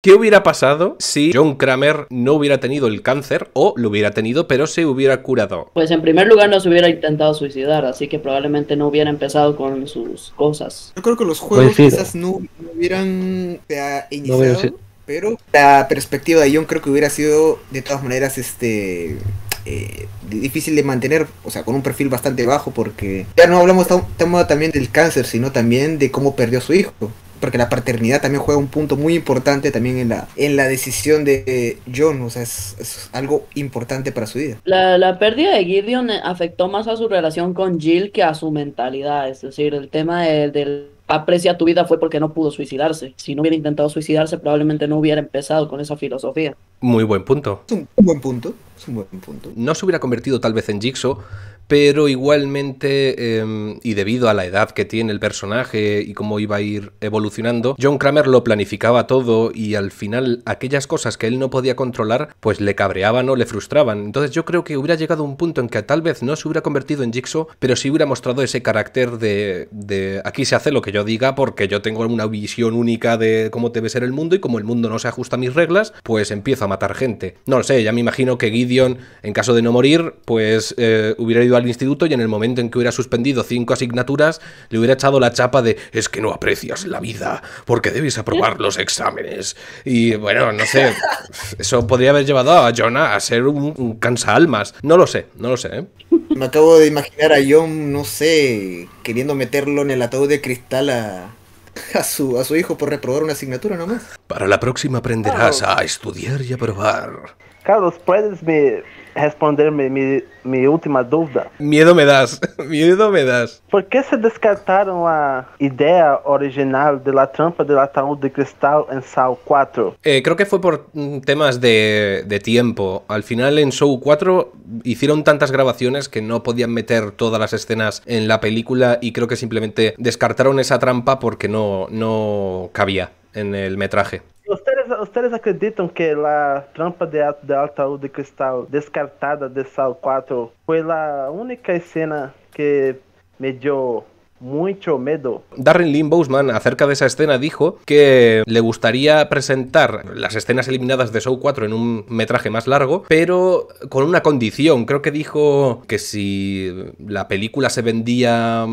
¿Qué hubiera pasado si John Kramer no hubiera tenido el cáncer o lo hubiera tenido pero se hubiera curado? Pues en primer lugar no se hubiera intentado suicidar, así que probablemente no hubiera empezado con sus cosas. Yo creo que los juegos quizás no, hubieran eh, iniciado, pero la perspectiva de John creo que hubiera sido de todas maneras este eh, difícil de mantener, o sea, con un perfil bastante bajo porque ya no hablamos tampoco también del cáncer, sino también de cómo perdió a su hijo porque la paternidad también juega un punto muy importante también en la, en la decisión de John, o sea, es, algo importante para su vida. La, la, pérdida de Gideon afectó más a su relación con Jill que a su mentalidad, es decir, el tema del aprecia tu vida fue porque no pudo suicidarse. Si no hubiera intentado suicidarse, probablemente no hubiera empezado con esa filosofía. Muy buen punto. Es un buen punto. Es un buen punto. No se hubiera convertido tal vez en Jigsaw, pero igualmente, em, y debido a la edad que tiene el personaje y cómo iba a ir evolucionando, John Kramer lo planificaba todo y al final aquellas cosas que él no podía controlar, pues le cabreaban o le frustraban. Entonces yo creo que hubiera llegado un punto en que tal vez no se hubiera convertido en Jigsaw, pero sí hubiera mostrado ese carácter de, aquí se hace lo que yo diga porque yo tengo una visión única de cómo debe ser el mundo y como el mundo no se ajusta a mis reglas, pues empiezo a matar gente. No lo sé, ya me imagino que Gideon, en caso de no morir, pues eh, hubiera ido a al instituto y en el momento en que hubiera suspendido cinco asignaturas, le hubiera echado la chapa de es que no aprecias la vida porque debes aprobar los exámenes. Y bueno, no sé, eso podría haber llevado a Jonah a ser un, cansa almas. No lo sé, no lo sé. ¿eh? Me acabo de imaginar a John, no sé, queriendo meterlo en el ataúd de cristal a, a su, a su hijo por reprobar una asignatura nomás. Para la próxima aprenderás a estudiar y aprobar Carlos, ¿puedes me, responderme mi, última duda. Miedo me das, miedo me das. Por qué se descartaron la idea original de la trampa del ataúd de cristal en Saw 4? Eh, creo que fue por mm, temas de, tiempo. Al final en Saw 4 hicieron tantas grabaciones que no podían meter todas las escenas en la película y creo que simplemente descartaron esa trampa porque no, no cabía en el metraje. os três acreditam que a trampa de, de de cristal descartada de Sal 4 foi a única cena que me deu mucho medo. Darren Lynn Boseman acerca de esa escena dijo que le gustaría presentar las escenas eliminadas de Show 4 en un metraje más largo, pero con una condición. Creo que dijo que si la película se vendía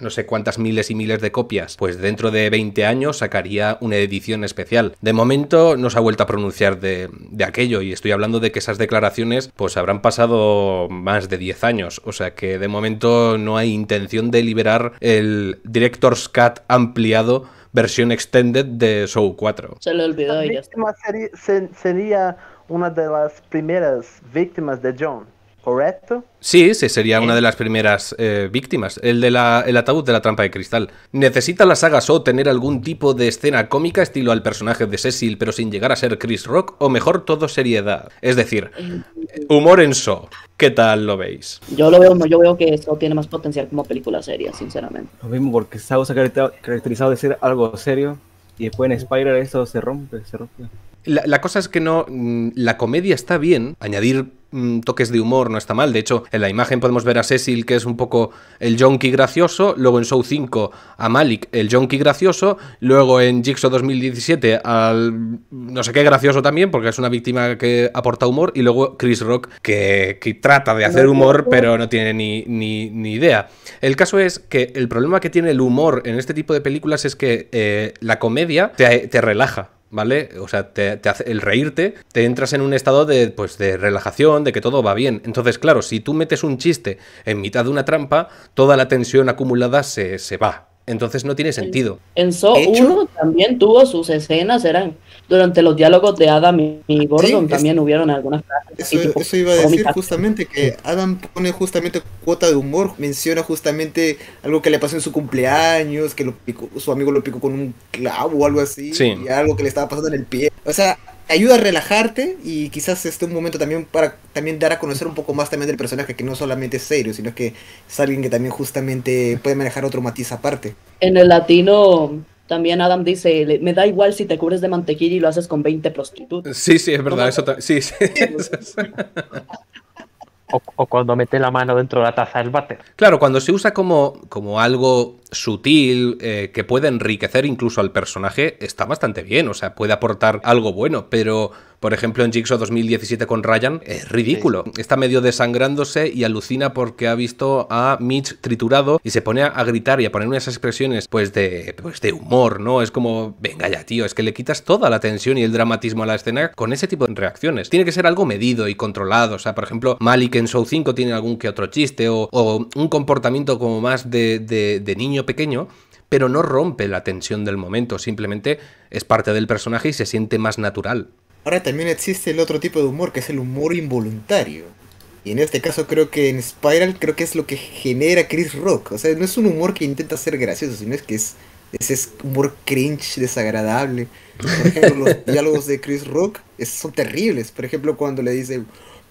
no sé cuántas miles y miles de copias, pues dentro de 20 años sacaría una edición especial. De momento no se ha vuelto a pronunciar de, de aquello y estoy hablando de que esas declaraciones pues habrán pasado más de 10 años, o sea que de momento no hay intención de liberar eh, el Director's Cut ampliado versión extended de Show 4. Se le olvidó y ya sería una de las primeras víctimas de John. ¿correcto? Sí, sí sería una eh. de las primeras eh, víctimas, el de ataúd de la trampa de cristal. ¿Necesita la saga So tener algún tipo de escena cómica estilo al personaje de Cecil pero sin llegar a ser Chris Rock? ¿O mejor todo seriedad? Es decir, eh. humor en So. ¿Qué tal lo veis? Yo lo veo, yo veo que esto tiene más potencial como película seria, sinceramente. Lo mismo, porque se ha caracterizado de ser algo serio y después en Spider eso se rompe, se rompe. La, la, cosa es que no. Mm, la comedia está bien. Añadir Mm, toques de humor, no está mal. De hecho, en la imagen podemos ver a Cecil, que es un poco el Jonky gracioso, luego en Show 5 a Malik, el Jonky gracioso, luego en Jigsaw 2017 al no sé qué gracioso también, porque es una víctima que aporta humor, y luego Chris Rock, que, que trata de hacer humor, pero no tiene ni, ni, ni, idea. El caso es que el problema que tiene el humor en este tipo de películas es que eh, la comedia te, te relaja. ¿vale? O sea, te, hace, el reírte, te entras en un estado de, pues, de relajación, de que todo va bien. Entonces, claro, si tú metes un chiste en mitad de una trampa, toda la tensión acumulada se, se va, entonces no tiene sentido. En So 1 también tuvo sus escenas, eran durante los diálogos de Adam y Gordon también hubieron algunas frases. Eso, iba a decir justamente que Adam pone justamente cuota de humor, menciona justamente algo que le pasó en su cumpleaños, que lo su amigo lo picó con un clavo o algo así, y algo que le estaba pasando en el pie. O sea, ayuda a relajarte y quizás este un momento también para también dar a conocer un poco más también del personaje que no solamente es serio, sino que es alguien que también justamente puede manejar otro matiz aparte. En el latino también Adam dice, me da igual si te cubres de mantequilla y lo haces con 20 prostitutas. Sí, sí, es verdad, o, cuando mete la mano dentro de la taza del váter. Claro, cuando se usa como, como algo sutil, eh, que puede enriquecer incluso al personaje, está bastante bien, o sea, puede aportar algo bueno, pero... Por ejemplo, en Jigsaw 2017 con Ryan es ridículo. Está medio desangrándose y alucina porque ha visto a Mitch triturado y se pone a gritar y a poner unas expresiones pues de, pues humor, ¿no? Es como, venga ya, tío, es que le quitas toda la tensión y el dramatismo a la escena con ese tipo de reacciones. Tiene que ser algo medido y controlado. O sea, por ejemplo, Malik en Show 5 tiene algún que otro chiste o, un comportamiento como más de, de niño pequeño, pero no rompe la tensión del momento, simplemente es parte del personaje y se siente más natural. Ahora también existe el otro tipo de humor, que es el humor involuntario. Y en este caso creo que en Spiral creo que es lo que genera Chris Rock. O sea, no es un humor que intenta ser gracioso, sino es que es ese humor cringe, desagradable. Por ejemplo, los diálogos de Chris Rock son terribles. Por ejemplo, cuando le dice,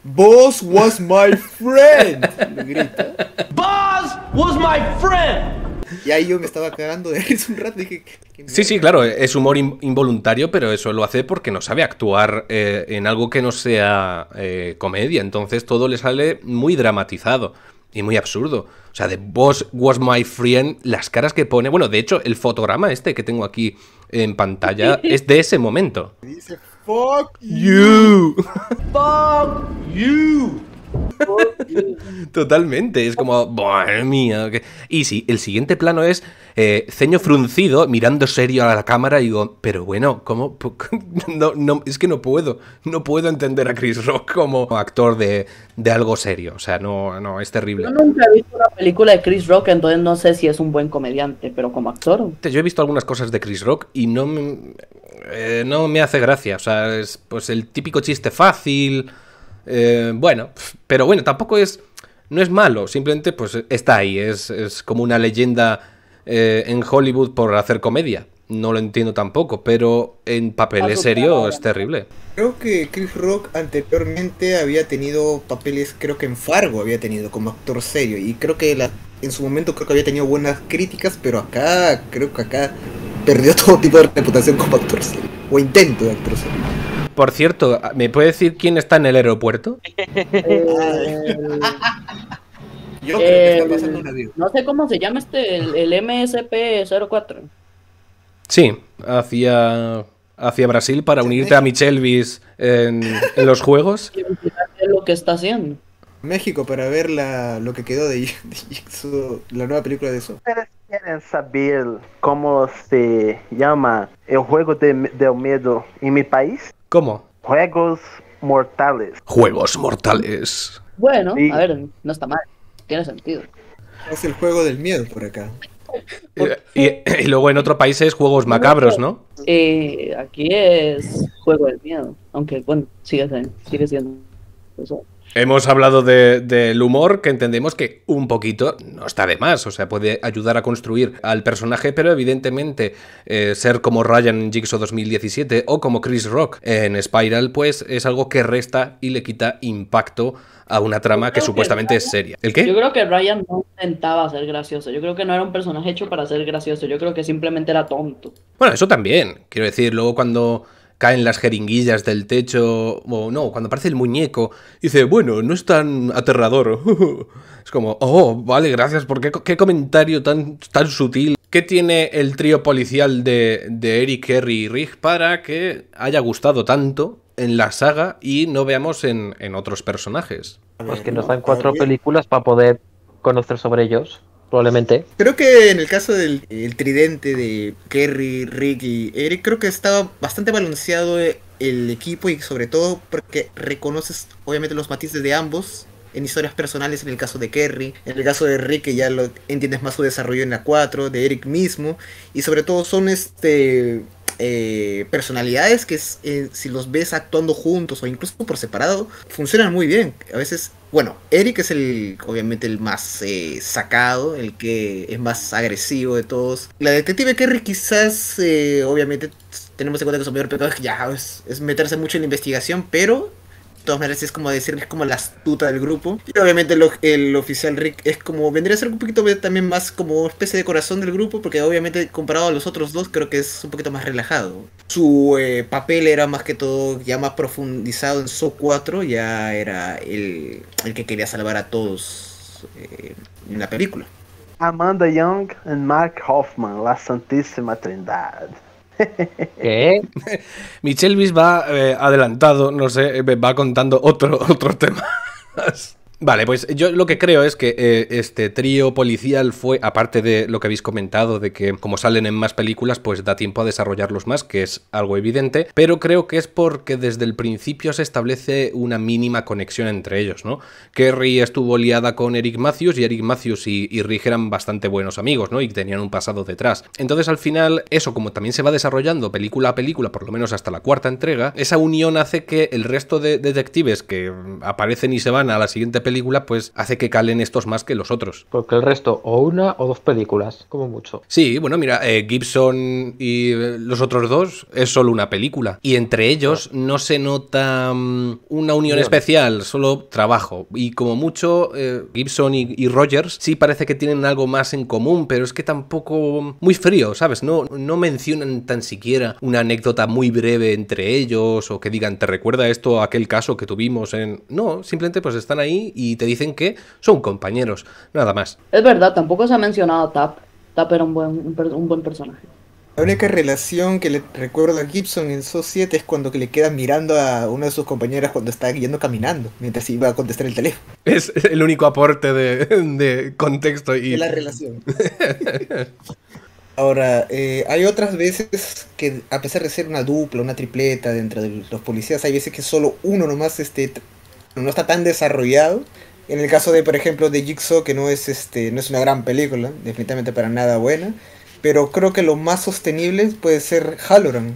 Boss was my friend. Grita. Boss was my friend. Y ahí yo me estaba cagando de un rato. Dije, sí, sí, claro, es humor involuntario, pero eso lo hace porque no sabe actuar eh, en algo que no sea eh, comedia. Entonces todo le sale muy dramatizado y muy absurdo. O sea, de Boss Was My Friend, las caras que pone. Bueno, de hecho, el fotograma este que tengo aquí en pantalla es de ese momento. Dice, fuck you. Fuck you. Totalmente, es como, eh, mía. Y sí, el siguiente plano es eh, ceño fruncido, mirando serio a la cámara y digo, pero bueno, ¿cómo? No, no, es que no puedo, no puedo entender a Chris Rock como actor de, algo serio, o sea, no, no, es terrible. Yo nunca he visto una película de Chris Rock, entonces no sé si es un buen comediante, pero como actor. Yo he visto algunas cosas de Chris Rock y no me, eh, no me hace gracia, o sea, es pues el típico chiste fácil eh, bueno, pero bueno, tampoco es. No es malo, simplemente pues está ahí. Es, como una leyenda eh, en Hollywood por hacer comedia. No lo entiendo tampoco, pero en papeles serios es terrible. Creo que Chris Rock anteriormente había tenido papeles, creo que en Fargo había tenido como actor serio. Y creo que en su momento creo que había tenido buenas críticas, pero acá, creo que acá perdió todo tipo de reputación como actor serio. O intento de actor serio. Por cierto, ¿me puede decir quién está en el aeropuerto? Eh, Yo creo que está eh, pasando no sé cómo se llama este, el, MSP-04. Sí, hacia, hacia Brasil para unirte a Michelvis en, en los juegos. Es lo que está haciendo. México para ver lo que quedó de, su la nueva película de eso. ¿Ustedes quieren saber cómo se llama el juego de, del miedo en mi país? ¿Cómo? Juegos mortales. Juegos mortales. Bueno, a ver, no está mal. Tiene sentido. Es el juego del miedo por acá. Y, luego en otro país es juegos macabros, ¿no? Eh, aquí es juego del miedo, aunque bueno, sigue siendo, sigue siendo eso. Hemos hablado del humor, que entendemos que un poquito no está de más, o sea, puede ayudar a construir al personaje, pero evidentemente eh, ser como Ryan en Jigsaw 2017 o como Chris Rock en Spiral, pues es algo que resta y le quita impacto a una trama que, supuestamente es seria. ¿El qué? Yo creo que Ryan no intentaba ser gracioso. Yo creo que no era un personaje hecho para ser gracioso. Yo creo que simplemente era tonto. Bueno, eso también. Quiero decir, luego cuando caen las jeringuillas del techo, o no, cuando aparece el muñeco, dice, bueno, no es tan aterrador. es como, oh, vale, gracias, porque qué comentario tan, tan sutil. ¿Qué tiene el trío policial de, Eric, Kerry y Rick para que haya gustado tanto en la saga y no veamos en, en otros personajes? Pues que nos dan cuatro películas para poder conocer sobre ellos probablemente. Creo que en el caso del tridente de Kerry, Rick y Eric, creo que estaba bastante balanceado el equipo y sobre todo porque reconoces obviamente los matices de ambos en historias personales en el caso de Kerry, en el caso de Rick que ya lo entiendes más su desarrollo en la 4, de Eric mismo y sobre todo son este eh, personalidades que eh, si los ves actuando juntos o incluso por separado, funcionan muy bien. A veces, bueno, Eric es el, obviamente, el más eh, sacado, el que es más agresivo de todos. La detective Kerry quizás, obviamente, tenemos en cuenta que su mayor pecado es, ya, es meterse mucho en la investigación, pero todas es como decir, es como la astuta del grupo. Y obviamente el, oficial Rick es como, vendría a ser un poquito también más como especie de corazón del grupo, porque obviamente comparado a los otros dos creo que es un poquito más relajado. Su eh, papel era más que todo ya más profundizado en So 4, ya era el, que quería salvar a todos eh, en la película. Amanda Young y Mark Hoffman, la Santísima Trindad. ¿Qué? Michelle eh, va adelantado, no sé, eh, va contando otro, otro tema. Vale, pues yo lo que creo es que eh, este trío policial fue, aparte de lo que habéis comentado, de que como salen en más películas, pues da tiempo a desarrollarlos más, que es algo evidente, pero creo que es porque desde el principio se establece una mínima conexión entre ellos, ¿no? Kerry estuvo liada con Eric Matthews y Eric Matthews y, y eran bastante buenos amigos, ¿no? Y tenían un pasado detrás. Entonces al final, eso como también se va desarrollando película a película, por lo menos hasta la cuarta entrega, esa unión hace que el resto de detectives que aparecen y se van a la siguiente película, película, pues hace que calen estos más que los otros. Porque el resto, o una o dos películas, como mucho. Sí, bueno, mira, eh, Gibson y eh, los otros dos es solo una película. Y entre ellos no se nota mm, una unión especial, solo trabajo. Y como mucho, eh, Gibson y, Rogers sí parece que tienen algo más en común, pero es que tampoco muy frío, ¿sabes? No, no mencionan tan siquiera una anécdota muy breve entre ellos o que digan, ¿te recuerda esto a aquel caso que tuvimos en...? No, simplemente pues están ahí y te dicen que son compañeros, nada más. Es verdad, tampoco se ha mencionado a Tap. Tap era un buen, personaje. La única relación que le recuerdo a Gibson en So 7 es cuando le queda mirando a una de sus compañeras cuando está yendo caminando, mientras iba a contestar el teléfono. Es el único aporte de, de contexto y... la relación. Ahora, eh, hay otras veces que, a pesar de ser una dupla, una tripleta dentro de los policías, hay veces que solo uno nomás este, no está tan desarrollado. En el caso de, por ejemplo, de Jigsaw, que no es, este, no es una gran película, definitivamente para nada buena, pero creo que lo más sostenible puede ser Halloran.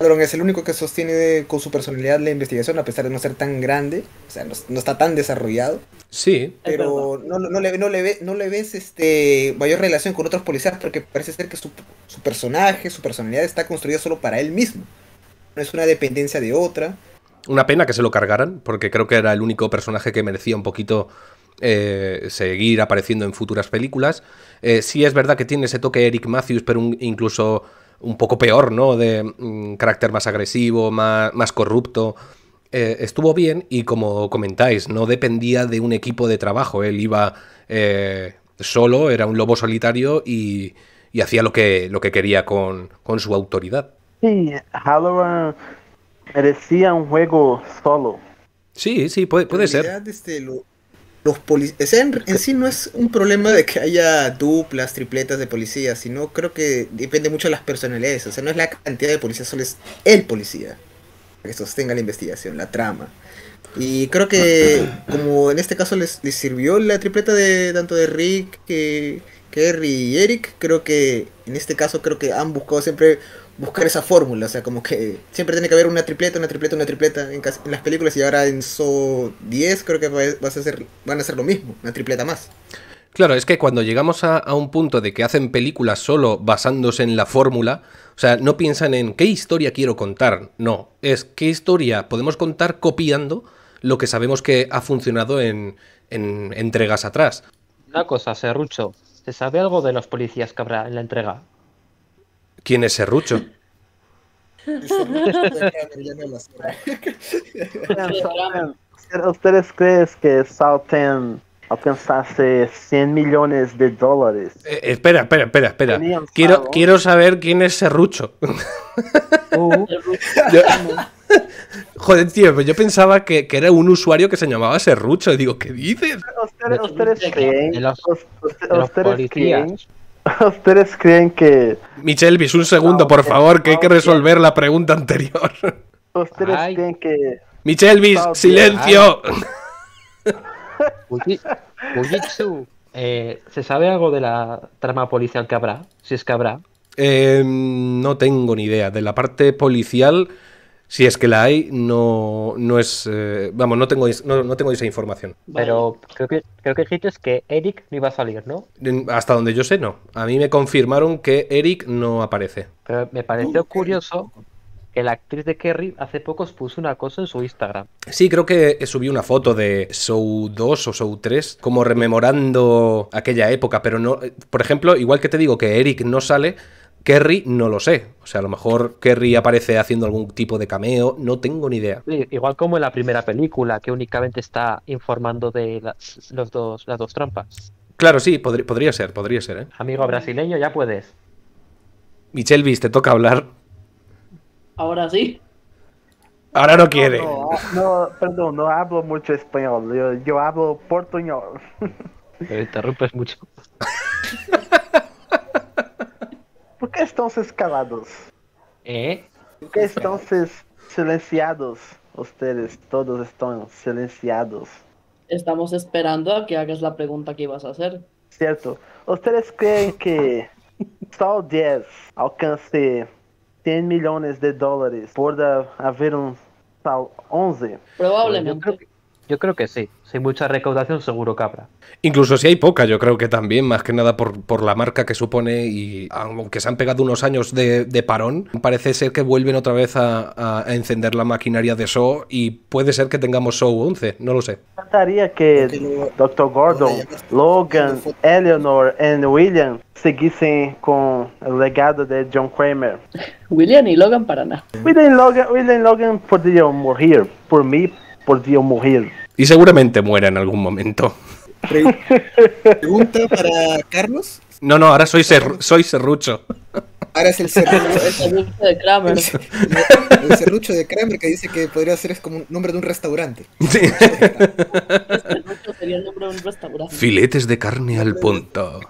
Halloran es el único que sostiene con su personalidad la investigación, a pesar de no ser tan grande, o sea, no, está tan desarrollado. Sí. Pero no, le, no le ves este, mayor relación con otros policías porque parece ser que su, su personaje, su personalidad está construida solo para él mismo. No es una dependencia de otra una pena que se lo cargaran, porque creo que era el único personaje que merecía un poquito eh, seguir apareciendo en futuras películas. Eh, sí es verdad que tiene ese toque Eric Matthews, pero incluso un poco peor, ¿no? De mm, carácter más agresivo, más, más corrupto. Eh, estuvo bien y como comentáis, no dependía de un equipo de trabajo. Él iba solo, era un lobo solitario y, hacía lo que, lo que quería con, su autoridad. Sí, Merecía un juego solo. Sí, sí, puede, puede ser. Este, lo, los policías. En, en, sí no es un problema de que haya duplas, tripletas de policías, sino creo que depende mucho de las personalidades. O sea, no es la cantidad de policías, solo es el policía que sostenga la investigación, la trama. Y creo que, como en este caso les, les sirvió la tripleta de tanto de Rick que. Kerry y Eric, creo que en este caso creo que han buscado siempre buscar esa fórmula, o sea, como que siempre tiene que haber una tripleta, una tripleta, una tripleta en, las películas y ahora en So 10 creo que vas a van a ser lo mismo, una tripleta más. Claro, es que cuando llegamos a, un punto de que hacen películas solo basándose en la fórmula, o sea, no piensan en qué historia quiero contar, no, es qué historia podemos contar copiando lo que sabemos que ha funcionado en, en entregas atrás. Una cosa, Serrucho, ¿se sabe algo de los policías que habrá en la entrega? ¿Quién es Serrucho? ¿Ustedes creen que Southend alcanzase 100 millones de dólares? Eh, eh, espera, espera, espera, espera. Quiero, quiero saber quién es Serrucho. Uh. Joder, tío, pues yo pensaba que, era un usuario que se llamaba Serrucho. digo, ¿qué dices? ustedes creen? ¿Ustedes creen? ¿Ustedes creen que... Michelvis, un segundo, por favor, que hay que resolver la pregunta anterior. ¿Ustedes creen que... Michelvis, silencio. Eh, ¿se sabe algo de la trama policial que habrá? Si es que habrá. Em, no tengo ni idea. De la parte policial si es que la hay, no, no es. Eh, vamos, no tengo, no, tengo esa información. Pero creo que, creo que es que Eric no iba a salir, ¿no? Hasta donde yo sé, no. A mí me confirmaron que Eric no aparece. Pero me pareció curioso que la actriz de Kerry hace pocos puso una cosa en su Instagram. Sí, creo que subí una foto de Show 2 o Show 3, como rememorando aquella época, pero no. Eh, por ejemplo, igual que te digo que Eric no sale Kerry, no lo sé. O sea, a lo mejor Kerry aparece haciendo algún tipo de cameo, no tengo ni idea. igual como en la primera película, que únicamente está informando de las, dos, las dos trampas. Claro, sí, podría ser, podría ser. ¿eh? Amigo brasileño, ya puedes. Michelvis, te toca hablar. Ahora sí. Ahora no quiere. Ah, no, perdón, no hablo mucho español. Yo, hablo portuñol. Te interrumpes mucho. Por que estão se escalados? É? Por que estão se silenciados? Ustedes todos estão silenciados. Estamos esperando a que hagas a pergunta que ibas a fazer. Certo. Vocês creem que só o 10 alcance 100 milhões de dólares por haver um tal 11? Provavelmente. Yo creo que sí. hay mucha recaudación, seguro que Incluso si hay poca, yo creo que también, más que nada por, por la marca que supone y aunque se han pegado unos años de, de parón, parece ser que vuelven otra vez a, a, encender la maquinaria de Show y puede ser que tengamos Show 11, no lo sé. Me encantaría que Dr. Gordon, Logan, Eleanor y William siguiesen con el legado de John Kramer. William y Logan para nada. William Logan, William y Logan podrían morir por mí podría morir. Y seguramente muera en algún momento. Pregunta para Carlos. No, no, ahora soy, soy serrucho. Ahora es el serrucho. de Kramer. El, serrucho de Kramer que dice que podría ser es como el nombre de un restaurante. Sí. serrucho sería el nombre de un restaurante. Filetes de carne al punto.